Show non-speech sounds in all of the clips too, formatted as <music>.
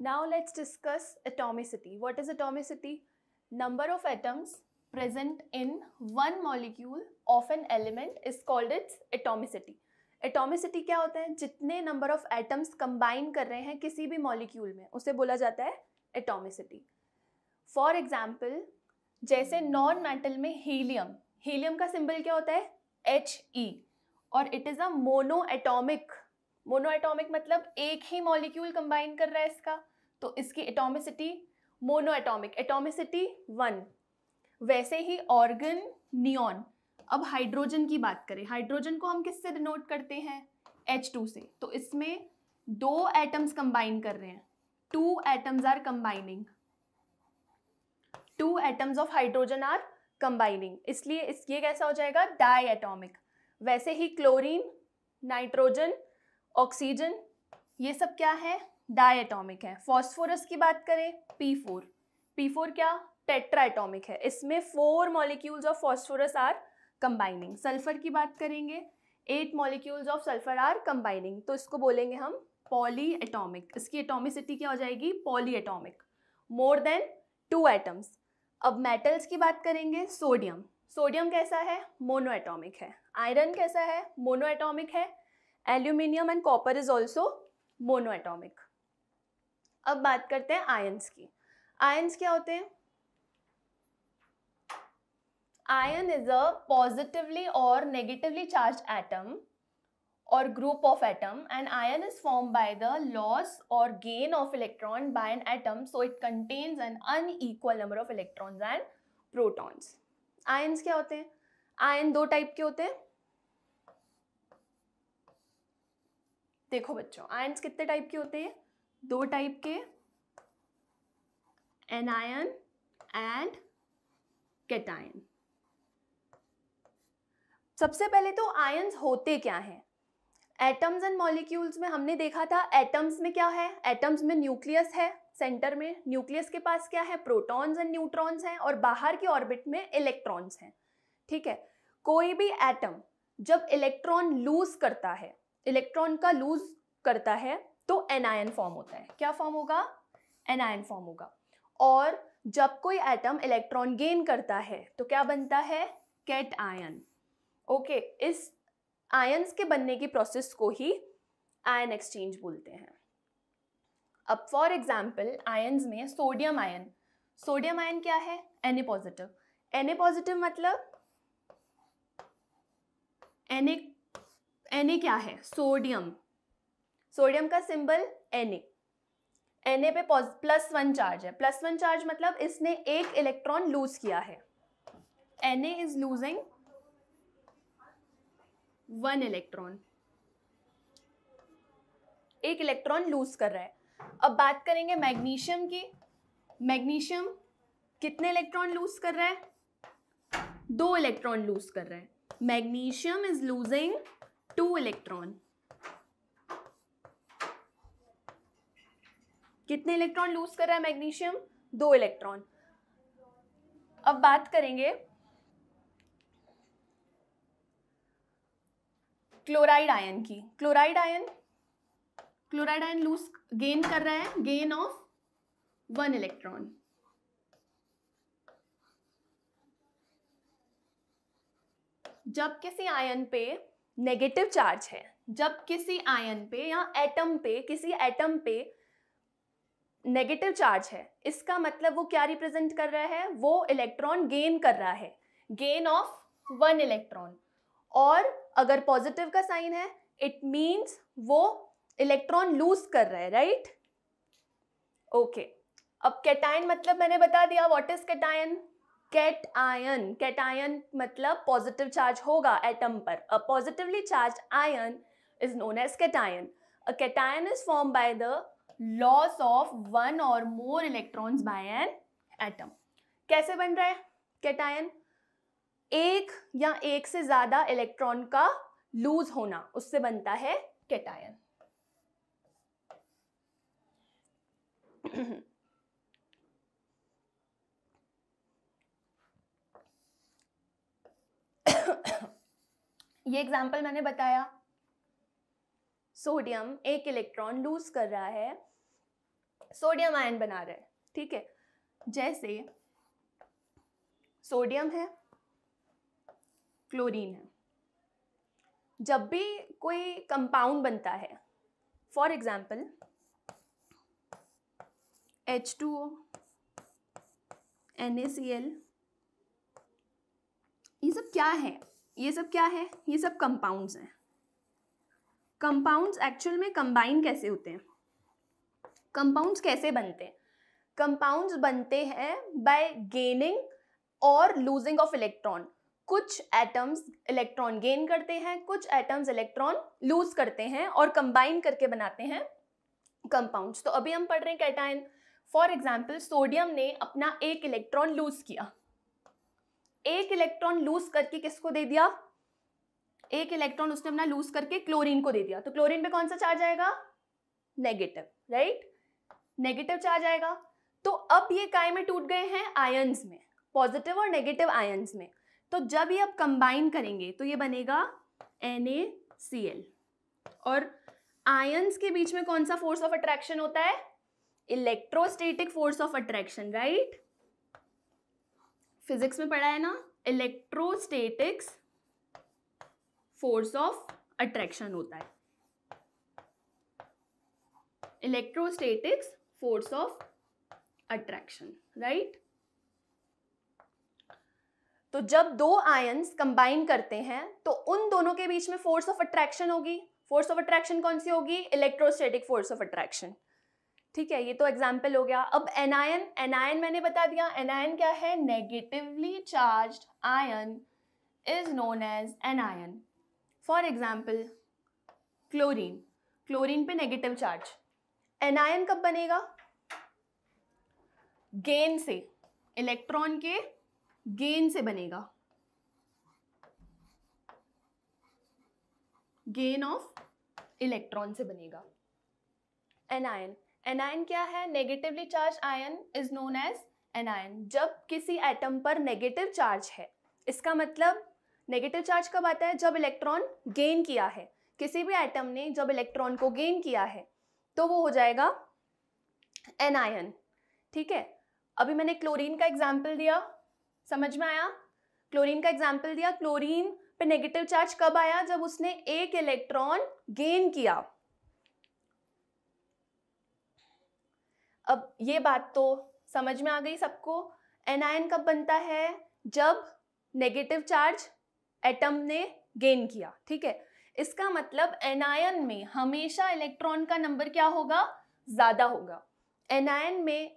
Now let's discuss atomicity. What is atomicity? Number of atoms present in one molecule of an element is called its atomicity. Atomicity क्या होता है जितने number of atoms combine कर रहे हैं किसी भी molecule में उसे बोला जाता है atomicity. For example, जैसे non-metal में helium. Helium का symbol क्या होता है एच ई और it is a monoatomic monoatomic मतलब एक ही मॉलिक्यूल कंबाइन कर रहा है इसका तो इसकी atomicity monoatomic atomicity one वैसे ही ऑर्गन नियॉन अब हाइड्रोजन की बात करें हाइड्रोजन को हम किससे डिनोट करते हैं एच टू से तो इसमें दो एटम्स कंबाइन कर रहे हैं two atoms are combining two atoms of hydrogen are combining इसलिए इस ये कैसा हो जाएगा डाई एटोमिक वैसे ही क्लोरीन नाइट्रोजन ऑक्सीजन ये सब क्या है डायटॉमिक है फॉस्फोरस की बात करें पी फोर पी फोर क्या टेट्राएटॉमिक है इसमें four molecules of phosphorus are combining sulphur की बात करेंगे eight molecules of sulphur are combining तो इसको बोलेंगे हम पॉली एटॉमिक इसकी एटॉमिसिटी क्या हो जाएगी polyatomic more than two atoms अब मेटल्स की बात करेंगे सोडियम सोडियम कैसा है मोनो एटॉमिक है आयरन कैसा है मोनो एटॉमिक है aluminium and copper is also monoatomic अब बात करते हैं आयन्स की आयन्स क्या होते हैं ion is a positively or negatively charge atom or group of atom and ion is form by the loss or gain of electron by an atom so it contains an unequal number of electrons and protons ions क्या होते हैं ion दो type के होते हैं देखो बच्चों ions कितने टाइप के होते हैं दो टाइप के एनायन एंड कैटायन सबसे पहले तो आयन्स होते क्या हैं एटम्स एंड मॉलिक्यूल्स में हमने देखा था एटम्स में क्या है एटम्स में न्यूक्लियस है सेंटर में न्यूक्लियस के पास क्या है प्रोटॉन्स एंड न्यूट्रॉन्स हैं और बाहर की ऑर्बिट में इलेक्ट्रॉन्स हैं ठीक है कोई भी एटम जब इलेक्ट्रॉन लूज करता है इलेक्ट्रॉन का लूज करता है तो एनायन फॉर्म होता है क्या फॉर्म होगा एनायन फॉर्म होगा और जब कोई एटम इलेक्ट्रॉन गेन करता है तो क्या बनता है कैट आयन ओके इस आयन्स के बनने की प्रोसेस को ही आयन एक्सचेंज बोलते हैं अब फॉर एग्जाम्पल आयन्स में सोडियम आयन सोडियम आयन क्या है N A positive N A positive मतलब एन ए एन ए क्या है सोडियम सोडियम का सिंबल Na Na पे प्लस वन चार्ज है प्लस वन चार्ज मतलब इसने एक इलेक्ट्रॉन लूज किया है Na is losing one electron एक इलेक्ट्रॉन लूज कर रहा है अब बात करेंगे मैग्नीशियम की मैग्नीशियम कितने इलेक्ट्रॉन लूज कर रहा है दो इलेक्ट्रॉन लूज कर रहा है magnesium is losing two electron कितने इलेक्ट्रॉन लूज कर रहा है मैग्नीशियम दो इलेक्ट्रॉन अब बात करेंगे क्लोराइड आयन की chloride ion chloride ion lose gain कर रहा है गेन ऑफ वन इलेक्ट्रॉन जब किसी आयन पे नेगेटिव चार्ज है जब किसी आयन पे या एटम पे किसी एटम पे नेगेटिव चार्ज है इसका मतलब वो क्या रिप्रेजेंट कर रहा है वो इलेक्ट्रॉन गेन कर रहा है गेन ऑफ वन इलेक्ट्रॉन और अगर पॉजिटिव का साइन है इट मीन्स वो इलेक्ट्रॉन लूज कर रहा है राइट ओके अब कैटायन मतलब मैंने बता दिया what is cation cation cation मतलब पॉजिटिव चार्ज होगा एटम पर a positively charge ion is known as cation a cation is form by the loss of one or more electrons by an atom कैसे बन रहा है cation एक या एक से ज्यादा इलेक्ट्रॉन का लूज होना उससे बनता है कैटायन <coughs> ये एग्जाम्पल मैंने बताया सोडियम एक इलेक्ट्रॉन लूज कर रहा है सोडियम आयन बना रहा है ठीक है जैसे सोडियम है क्लोरीन है जब भी कोई कंपाउंड बनता है for example H two O N A C L ये सब क्या है ये सब क्या है ये सब कंपाउंड्स हैं कंपाउंड्स एक्चुअल में कंबाइन कैसे होते हैं कंपाउंड्स कैसे बनते हैं कंपाउंड्स बनते हैं by gaining or losing of electron कुछ एटम्स इलेक्ट्रॉन गेन करते हैं कुछ एटम्स इलेक्ट्रॉन लूज करते हैं और कंबाइन करके बनाते हैं कंपाउंड्स तो अभी हम पढ़ रहे हैं कैटाइन फॉर एग्जाम्पल सोडियम ने अपना एक इलेक्ट्रॉन लूज किया एक इलेक्ट्रॉन लूज करके किसको दे दिया एक इलेक्ट्रॉन उसने अपना लूज करके क्लोरीन को दे दिया तो क्लोरीन पे कौन सा चार्ज आएगा नेगेटिव राइट नेगेटिव चार्ज आएगा तो अब ये काय में टूट गए हैं आयंस में पॉजिटिव और नेगेटिव आयंस में तो जब ये अब कंबाइन करेंगे तो ये बनेगा एन और आयंस के बीच में कौन सा फोर्स ऑफ अट्रैक्शन होता है electrostatic force of attraction right physics में पढ़ा है ना इलेक्ट्रोस्टेटिक्स फोर्स ऑफ अट्रैक्शन होता है electrostatics force of attraction right तो जब दो आयंस कंबाइन करते हैं तो उन दोनों के बीच में फोर्स ऑफ अट्रैक्शन होगी फोर्स ऑफ अट्रैक्शन कौन सी होगी इलेक्ट्रोस्टेटिक फोर्स ऑफ अट्रैक्शन ठीक है ये तो एग्जाम्पल हो गया अब एनायन एनायन मैंने बता दिया एनायन क्या है negatively charge ion is known as anion for example chlorine chlorine पे नेगेटिव चार्ज एनायन कब बनेगा गेन से इलेक्ट्रॉन के गेन से बनेगा गेन ऑफ इलेक्ट्रॉन से बनेगा एनायन एनायन क्या है negatively charge ion is known as anion जब किसी एटम पर नेगेटिव चार्ज है इसका मतलब नेगेटिव चार्ज कब आता है जब इलेक्ट्रॉन गेन किया है किसी भी एटम ने जब इलेक्ट्रॉन को गेन किया है तो वो हो जाएगा एनायन ठीक है अभी मैंने क्लोरीन का एग्जाम्पल दिया समझ में आया क्लोरीन का एग्जाम्पल दिया क्लोरीन पे नेगेटिव चार्ज कब आया जब उसने एक इलेक्ट्रॉन गेन किया अब ये बात तो समझ में आ गई सबको एनायन कब बनता है जब नेगेटिव चार्ज एटम ने गेन किया ठीक है इसका मतलब एनायन में हमेशा इलेक्ट्रॉन का नंबर क्या होगा ज़्यादा होगा एनायन में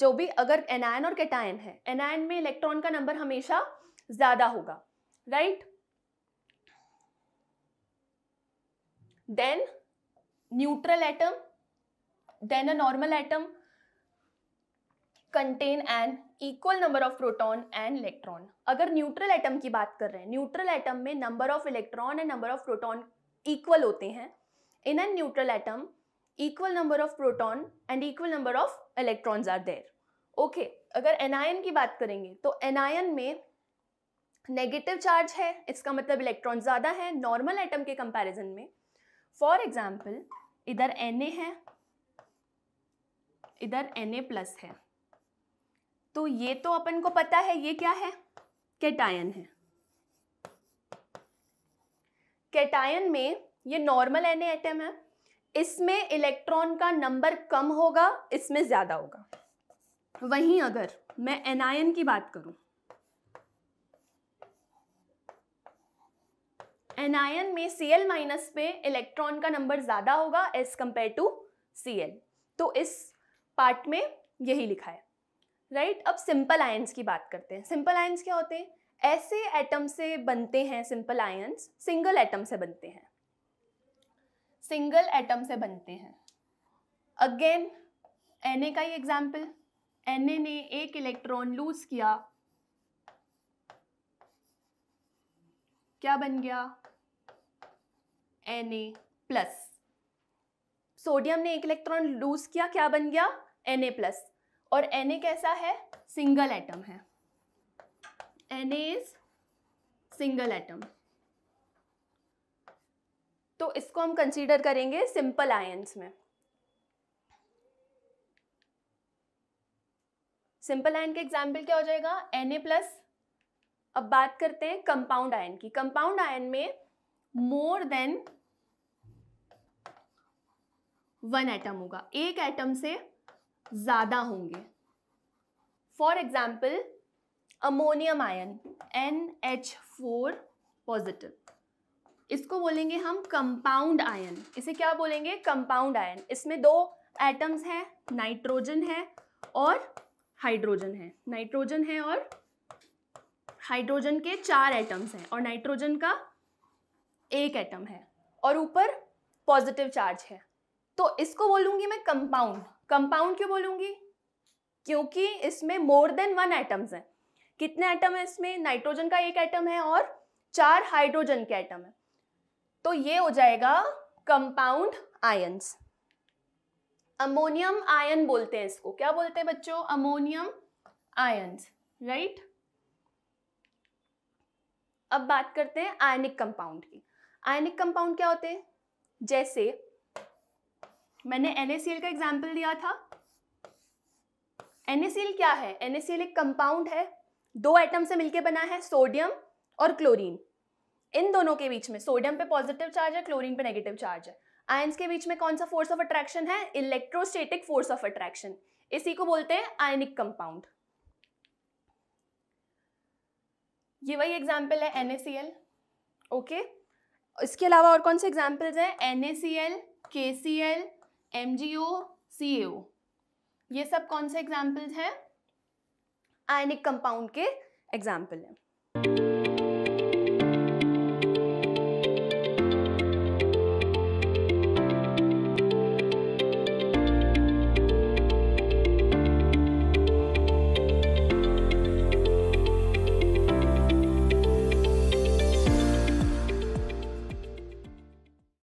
जो भी अगर एनायन और कैटायन है एनायन में इलेक्ट्रॉन का नंबर हमेशा ज़्यादा होगा right then neutral atom then a normal atom contain an equal number of proton and electron अगर न्यूट्रल एटम की बात कर रहे हैं न्यूट्रल एटम में number of electron and number of proton equal होते हैं in an neutral atom equal number of proton and equal number of electrons are there okay अगर एनायन की बात करेंगे तो एनायन में नेगेटिव चार्ज है इसका मतलब इलेक्ट्रॉन ज़्यादा है नॉर्मल एटम के कंपैरिजन में फॉर एग्जांपल इधर ए है इधर ए प्लस है तो ये तो अपन को पता है ये क्या है कैटायन है कैटायन में ये नॉर्मल एन एटम है इसमें इलेक्ट्रॉन का नंबर कम होगा इसमें ज़्यादा होगा वहीं अगर मैं एनायन की बात करूं एनायन में Cl- माइनस पे इलेक्ट्रॉन का नंबर ज़्यादा होगा as compare to C L तो इस पार्ट में यही लिखा है राइट right? अब सिंपल आयंस की बात करते हैं सिंपल आयंस क्या होते हैं ऐसे एटम से बनते हैं सिंपल आयंस सिंगल एटम से बनते हैं सिंगल एटम से बनते हैं अगेन एन का ही एग्जाम्पल एन ने एक इलेक्ट्रॉन लूज किया क्या बन गया एन प्लस सोडियम ने एक इलेक्ट्रॉन लूज किया क्या बन गया एन प्लस और एन ए कैसा है सिंगल एटम है एन इज सिंगल एटम तो इसको हम कंसीडर करेंगे सिंपल आयंस में सिंपल आयन का एग्जाम्पल क्या हो जाएगा एन ए प्लस अब बात करते हैं कंपाउंड आयन की कंपाउंड आयन में मोर देन वन एटम होगा एक एटम से ज़्यादा होंगे for example ammonium ion N H four positive इसको बोलेंगे हम कंपाउंड आयन इसे क्या बोलेंगे कंपाउंड आयन इसमें दो एटम्स हैं नाइट्रोजन है और हाइड्रोजन है नाइट्रोजन है और हाइड्रोजन के चार एटम्स हैं और नाइट्रोजन का एक एटम है और ऊपर पॉजिटिव चार्ज है तो इसको बोलूंगी मैं कंपाउंड कंपाउंड क्यों बोलूंगी क्योंकि इसमें मोर देन वन एटम्स हैं कितने एटम है इसमें नाइट्रोजन का एक एटम है और चार हाइड्रोजन के एटम है तो ये हो जाएगा कंपाउंड आयंस अमोनियम आयन बोलते हैं इसको क्या बोलते हैं बच्चों अमोनियम आयंस राइट अब बात करते हैं आयनिक कंपाउंड की आयनिक कंपाउंड क्या होते हैं जैसे मैंने एन का एग्जाम्पल दिया था एन क्या है एन एक कंपाउंड है दो एटम से मिलकर बना है सोडियम और क्लोरीन इन दोनों के बीच में सोडियम पे पॉजिटिव चार्ज है क्लोरीन पे नेगेटिव चार्ज है आयंस के बीच में कौन सा फोर्स ऑफ अट्रैक्शन है इलेक्ट्रोस्टेटिक फोर्स ऑफ अट्रैक्शन इसी को बोलते हैं आयनिक कंपाउंड ये वही एग्जाम्पल है एन ओके इसके अलावा और कौन से एग्जाम्पल्स हैं एन ए सी एल के सी एल एम जी ओ सी ए ओ ये सब कौन से एग्जाम्पल्स हैं आयनिक कंपाउंड के एग्जाम्पल हैं